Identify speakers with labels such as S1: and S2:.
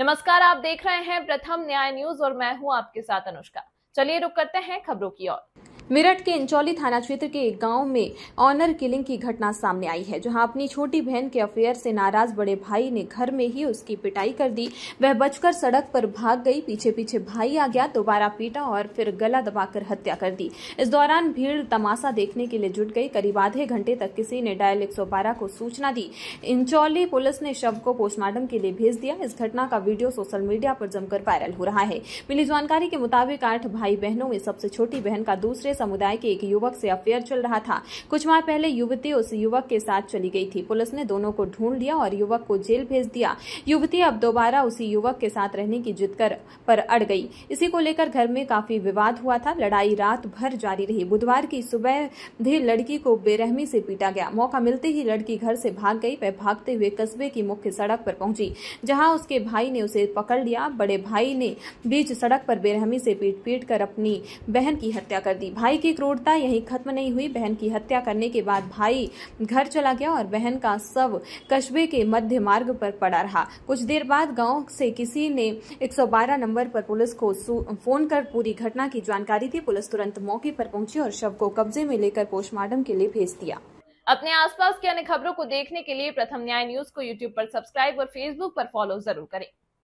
S1: नमस्कार आप देख रहे हैं प्रथम न्याय न्यूज और मैं हूं आपके साथ अनुष्का चलिए रुक करते हैं
S2: खबरों की ओर मेरठ के इंचौली थाना क्षेत्र के एक गांव में ऑनर किलिंग की घटना सामने आई है जहां अपनी छोटी बहन के अफेयर से नाराज बड़े भाई ने घर में ही उसकी पिटाई कर दी वह बचकर सड़क पर भाग गई पीछे पीछे भाई आ गया दोबारा पीटा और फिर गला दबाकर हत्या कर दी इस दौरान भीड़ तमाशा देखने के लिए जुट गई करीब आधे घंटे तक किसी ने डायल एक को सूचना दी इंचौली पुलिस ने शव को पोस्टमार्टम के लिए भेज दिया इस घटना का वीडियो सोशल मीडिया पर जमकर वायरल हो रहा है मिली जानकारी के मुताबिक आठ भाई बहनों में सबसे छोटी बहन का दूसरे समुदाय के एक युवक से अफेयर चल रहा था कुछ माह पहले युवती उस युवक के साथ चली गई थी पुलिस ने दोनों को ढूंढ लिया और युवक को जेल भेज दिया युवती अब दोबारा उसी युवक के साथ रहने की जिद कर पर अड़ गई इसी को लेकर घर में काफी विवाद हुआ था लड़ाई रात भर जारी रही बुधवार की सुबह भी लड़की को बेरहमी से पीटा गया मौका मिलते ही लड़की घर से भाग गई वह भागते हुए कस्बे की मुख्य सड़क पर पहुंची जहां उसके भाई ने उसे पकड़ लिया बड़े भाई ने बीच सड़क पर बेरहमी से पीट पीट कर अपनी बहन की हत्या कर दी भाई की क्रूरता यही खत्म नहीं हुई बहन की हत्या करने के बाद भाई घर चला गया और बहन का शव कस्बे के मध्य मार्ग पर पड़ा रहा कुछ देर बाद गांव से किसी ने 112 नंबर पर पुलिस को फोन कर पूरी घटना की जानकारी दी पुलिस तुरंत मौके पर पहुंची और शव को कब्जे में लेकर पोस्टमार्टम के लिए भेज दिया
S1: अपने आसपास की अन्य खबरों को देखने के लिए प्रथम न्याय न्यूज को यूट्यूब पर सब्सक्राइब और फेसबुक पर फॉलो जरूर करें